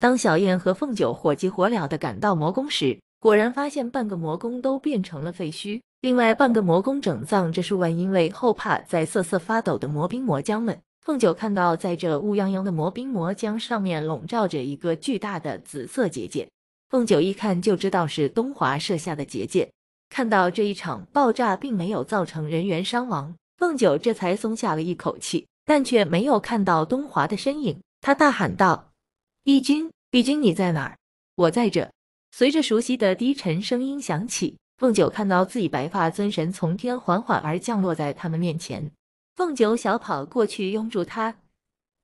当小燕和凤九火急火燎的赶到魔宫时，果然发现半个魔宫都变成了废墟，另外半个魔宫整葬着数万因为后怕在瑟瑟发抖的魔兵魔将们。凤九看到在这乌泱泱的魔兵魔将上面笼罩着一个巨大的紫色结界，凤九一看就知道是东华设下的结界。看到这一场爆炸并没有造成人员伤亡，凤九这才松下了一口气，但却没有看到东华的身影。他大喊道。帝君，帝君，你在哪儿？我在这。随着熟悉的低沉声音响起，凤九看到自己白发尊神从天缓缓而降落在他们面前。凤九小跑过去拥住他。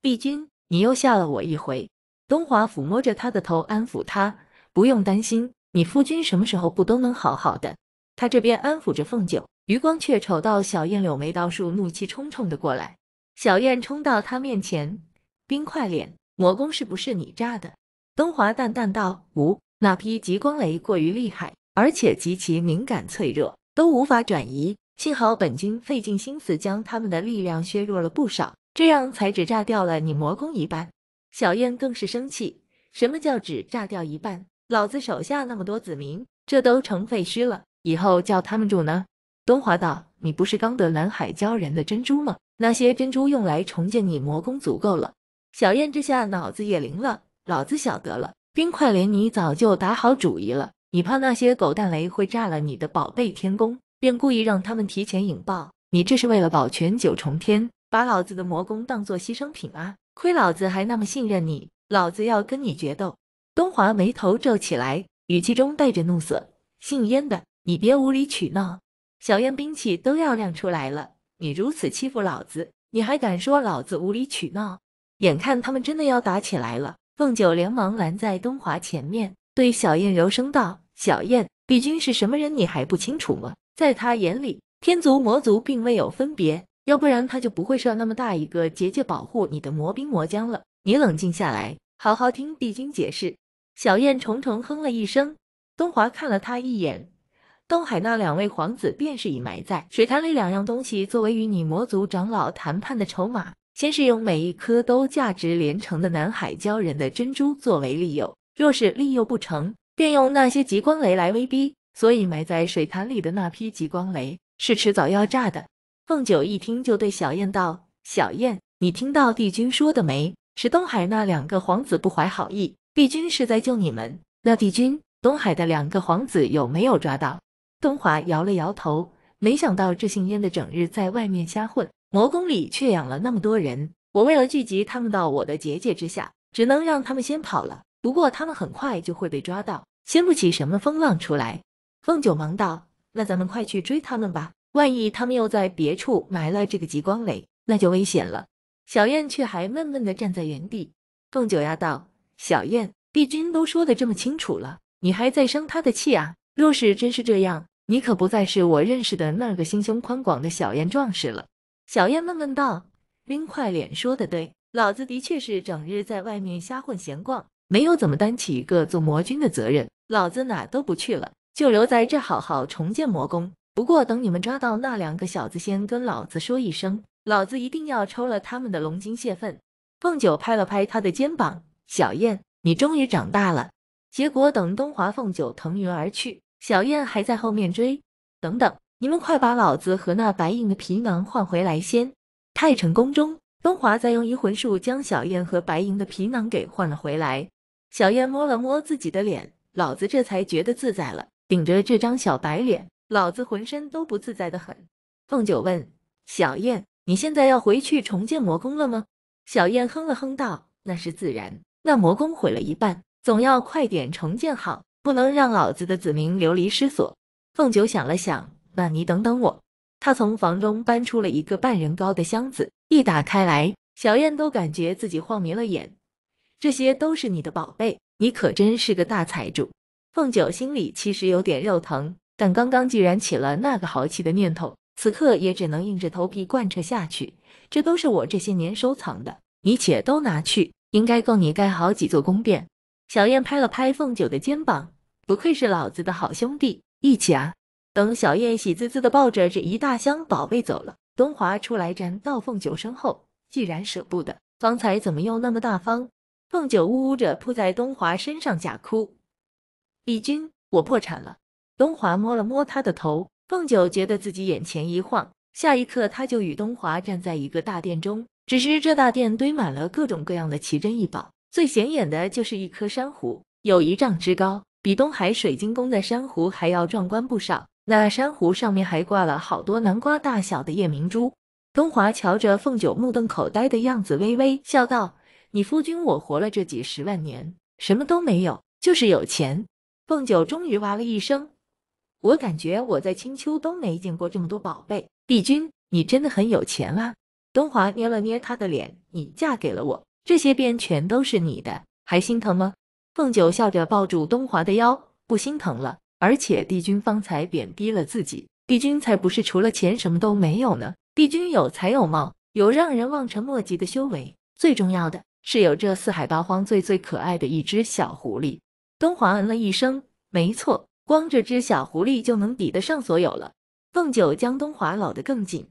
帝君，你又吓了我一回。东华抚摸着他的头安抚他，不用担心，你夫君什么时候不都能好好的？他这边安抚着凤九，余光却瞅到小燕柳眉倒竖，怒气冲冲的过来。小燕冲到他面前，冰块脸。魔宫是不是你炸的？东华淡淡道：“无，那批极光雷过于厉害，而且极其敏感脆弱，都无法转移。幸好本君费尽心思将他们的力量削弱了不少，这样才只炸掉了你魔宫一半。”小燕更是生气：“什么叫只炸掉一半？老子手下那么多子民，这都成废墟了，以后叫他们住呢？”东华道：“你不是刚得南海鲛人的珍珠吗？那些珍珠用来重建你魔宫足够了。”小燕这下脑子也灵了，老子晓得了，冰块脸，你早就打好主意了。你怕那些狗蛋雷会炸了你的宝贝天宫，便故意让他们提前引爆。你这是为了保全九重天，把老子的魔功当做牺牲品啊！亏老子还那么信任你，老子要跟你决斗。东华眉头皱起来，语气中带着怒色：“姓燕的，你别无理取闹。”小燕兵器都要亮出来了，你如此欺负老子，你还敢说老子无理取闹？眼看他们真的要打起来了，凤九连忙拦在东华前面，对小燕柔声道：“小燕，帝君是什么人，你还不清楚吗？在他眼里，天族、魔族并未有分别，要不然他就不会设那么大一个结界保护你的魔兵魔将了。你冷静下来，好好听帝君解释。”小燕重重哼了一声，东华看了他一眼，东海那两位皇子便是已埋在水潭里两样东西作为与你魔族长老谈判的筹码。先是用每一颗都价值连城的南海鲛人的珍珠作为利诱，若是利诱不成，便用那些极光雷来威逼。所以埋在水潭里的那批极光雷是迟早要炸的。凤九一听就对小燕道：“小燕，你听到帝君说的没？是东海那两个皇子不怀好意，帝君是在救你们。那帝君，东海的两个皇子有没有抓到？”东华摇了摇头，没想到这姓燕的整日在外面瞎混。魔宫里却养了那么多人，我为了聚集他们到我的结界之下，只能让他们先跑了。不过他们很快就会被抓到，掀不起什么风浪出来。凤九忙道：“那咱们快去追他们吧，万一他们又在别处埋了这个极光雷，那就危险了。”小燕却还闷闷的站在原地。凤九丫道：“小燕，帝君都说的这么清楚了，你还在生他的气啊？若是真是这样，你可不再是我认识的那个心胸宽广的小燕壮士了。”小燕问问道：“冰块脸说的对，老子的确是整日在外面瞎混闲逛，没有怎么担起一个做魔君的责任。老子哪都不去了，就留在这好好重建魔宫。不过等你们抓到那两个小子，先跟老子说一声，老子一定要抽了他们的龙筋泄愤。”凤九拍了拍他的肩膀：“小燕，你终于长大了。”结果等东华凤九腾云而去，小燕还在后面追。等等。你们快把老子和那白银的皮囊换回来先！太晨宫中，东华在用移魂术将小燕和白银的皮囊给换了回来。小燕摸了摸自己的脸，老子这才觉得自在了。顶着这张小白脸，老子浑身都不自在的很。凤九问小燕：“你现在要回去重建魔宫了吗？”小燕哼了哼道：“那是自然，那魔宫毁了一半，总要快点重建好，不能让老子的子民流离失所。”凤九想了想。那你等等我。他从房中搬出了一个半人高的箱子，一打开来，小燕都感觉自己晃迷了眼。这些都是你的宝贝，你可真是个大财主。凤九心里其实有点肉疼，但刚刚既然起了那个豪气的念头，此刻也只能硬着头皮贯彻下去。这都是我这些年收藏的，你且都拿去，应该够你盖好几座宫殿。小燕拍了拍凤九的肩膀，不愧是老子的好兄弟，一起啊！等小燕喜滋滋的抱着这一大箱宝贝走了，东华出来站到凤九身后，既然舍不得，方才怎么又那么大方？凤九呜呜着扑在东华身上假哭，帝君，我破产了。东华摸了摸他的头，凤九觉得自己眼前一晃，下一刻他就与东华站在一个大殿中，只是这大殿堆满了各种各样的奇珍异宝，最显眼的就是一颗珊瑚，有一丈之高，比东海水晶宫的珊瑚还要壮观不少。那珊瑚上面还挂了好多南瓜大小的夜明珠。东华瞧着凤九目瞪口呆的样子，微微笑道：“你夫君，我活了这几十万年，什么都没有，就是有钱。”凤九终于哇了一声：“我感觉我在青丘都没见过这么多宝贝，帝君，你真的很有钱啊！东华捏了捏她的脸：“你嫁给了我，这些便全都是你的，还心疼吗？”凤九笑着抱住东华的腰：“不心疼了。”而且帝君方才贬低了自己，帝君才不是除了钱什么都没有呢。帝君有才有貌，有让人望尘莫及的修为，最重要的是有这四海八荒最最可爱的一只小狐狸。东华嗯了一声，没错，光这只小狐狸就能抵得上所有了。凤九将东华搂得更紧。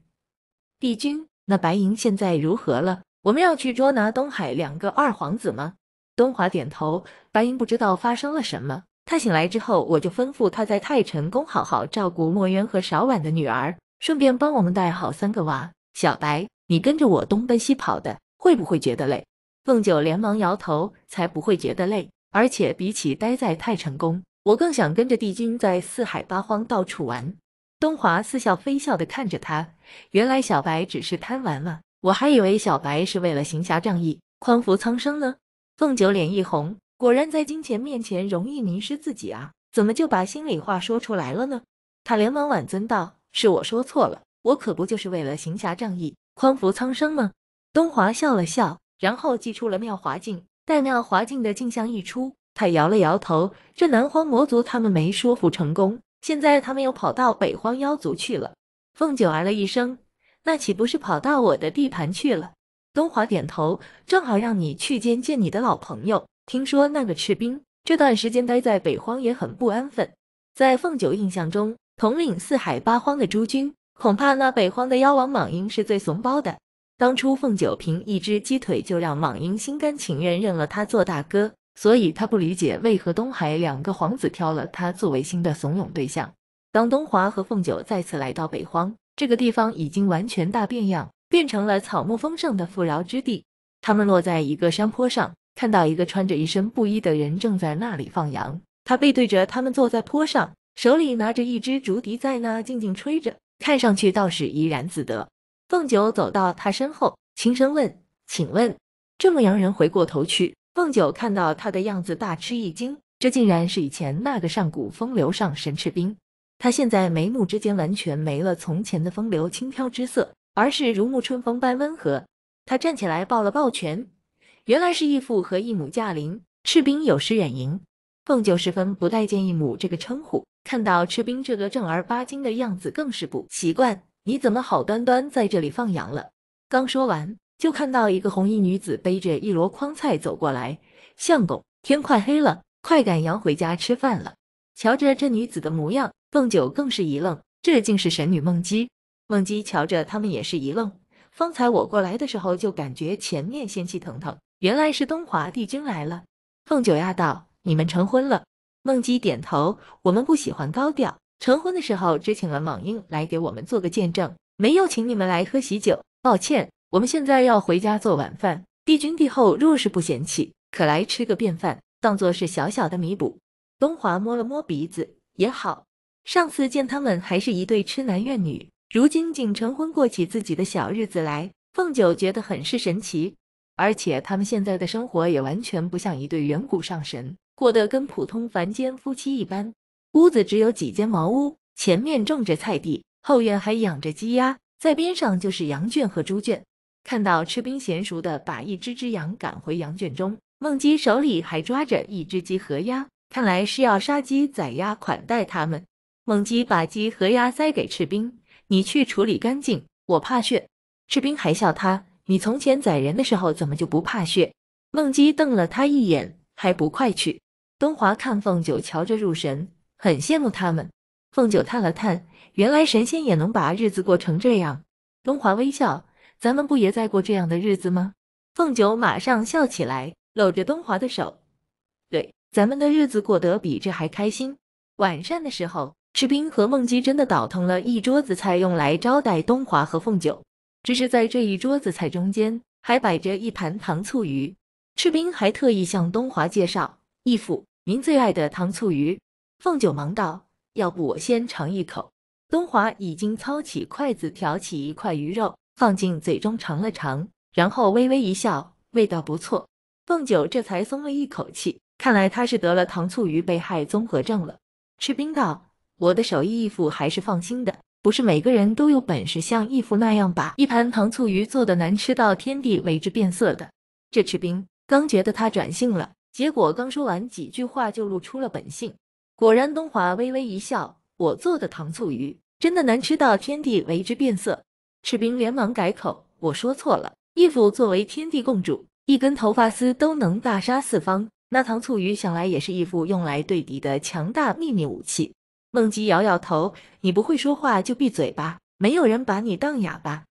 帝君，那白银现在如何了？我们要去捉拿东海两个二皇子吗？东华点头。白银不知道发生了什么。他醒来之后，我就吩咐他在太晨宫好好照顾墨渊和韶婉的女儿，顺便帮我们带好三个娃。小白，你跟着我东奔西跑的，会不会觉得累？凤九连忙摇头，才不会觉得累。而且比起待在太成宫，我更想跟着帝君在四海八荒到处玩。东华似笑非笑的看着他，原来小白只是贪玩了，我还以为小白是为了行侠仗义，匡扶苍生呢。凤九脸一红。果然在金钱面前容易迷失自己啊！怎么就把心里话说出来了呢？他连忙挽尊道：“是我说错了，我可不就是为了行侠仗义、匡扶苍生吗？”东华笑了笑，然后祭出了妙华镜。待妙华镜的镜像一出，他摇了摇头：“这南荒魔族他们没说服成功，现在他们又跑到北荒妖族去了。”凤九啊了一声：“那岂不是跑到我的地盘去了？”东华点头：“正好让你去见见你的老朋友。”听说那个赤兵这段时间待在北荒也很不安分。在凤九印象中，统领四海八荒的诸君，恐怕那北荒的妖王莽英是最怂包的。当初凤九凭一只鸡腿就让莽英心甘情愿认了他做大哥，所以他不理解为何东海两个皇子挑了他作为新的怂恿对象。当东华和凤九再次来到北荒，这个地方已经完全大变样，变成了草木丰盛的富饶之地。他们落在一个山坡上。看到一个穿着一身布衣的人正在那里放羊，他背对着他们坐在坡上，手里拿着一支竹笛在那静静吹着，看上去倒是怡然自得。凤九走到他身后，轻声问：“请问？”这么洋人回过头去，凤九看到他的样子大吃一惊，这竟然是以前那个上古风流上神赤兵。他现在眉目之间完全没了从前的风流轻飘之色，而是如沐春风般温和。他站起来抱了抱拳。原来是义父和义母驾临，赤兵有失远迎。凤九十分不待见义母这个称呼，看到赤兵这个正儿八经的样子更是不习惯。你怎么好端端在这里放羊了？刚说完，就看到一个红衣女子背着一箩筐菜走过来。相公，天快黑了，快赶羊回家吃饭了。瞧着这女子的模样，凤九更是一愣，这竟是神女梦姬。梦姬瞧着他们也是一愣，方才我过来的时候就感觉前面仙气腾腾。原来是东华帝君来了。凤九讶道：“你们成婚了？”梦姬点头：“我们不喜欢高调，成婚的时候只请了莽英来给我们做个见证，没有请你们来喝喜酒。抱歉，我们现在要回家做晚饭。帝君、帝后若是不嫌弃，可来吃个便饭，当做是小小的弥补。”东华摸了摸鼻子，也好。上次见他们还是一对痴男怨女，如今竟成婚过起自己的小日子来，凤九觉得很是神奇。而且他们现在的生活也完全不像一对远古上神，过得跟普通凡间夫妻一般。屋子只有几间茅屋，前面种着菜地，后院还养着鸡鸭，在边上就是羊圈和猪圈。看到赤兵娴熟的把一只只羊赶回羊圈中，孟姬手里还抓着一只鸡和鸭，看来是要杀鸡宰鸭款待他们。孟姬把鸡和鸭塞给赤兵：“你去处理干净，我怕血。”赤兵还笑他。你从前宰人的时候，怎么就不怕血？孟姬瞪了他一眼，还不快去！东华看凤九瞧着入神，很羡慕他们。凤九叹了叹，原来神仙也能把日子过成这样。东华微笑，咱们不也在过这样的日子吗？凤九马上笑起来，搂着东华的手，对，咱们的日子过得比这还开心。晚膳的时候，赤兵和孟姬真的倒腾了一桌子菜，用来招待东华和凤九。只是在这一桌子菜中间，还摆着一盘糖醋鱼。吃冰还特意向东华介绍：“义父，您最爱的糖醋鱼。”凤九忙道：“要不我先尝一口。”东华已经操起筷子挑起一块鱼肉，放进嘴中尝了尝，然后微微一笑：“味道不错。”凤九这才松了一口气，看来他是得了糖醋鱼被害综合症了。吃冰道：“我的手艺，义父还是放心的。”不是每个人都有本事像义父那样把一盘糖醋鱼做的难吃到天地为之变色的。这赤兵刚觉得他转性了，结果刚说完几句话就露出了本性。果然，东华微微一笑：“我做的糖醋鱼真的难吃到天地为之变色。”赤兵连忙改口：“我说错了。义父作为天地共主，一根头发丝都能大杀四方，那糖醋鱼想来也是义父用来对敌的强大秘密武器。”梦姬摇摇头：“你不会说话就闭嘴吧，没有人把你当哑巴。”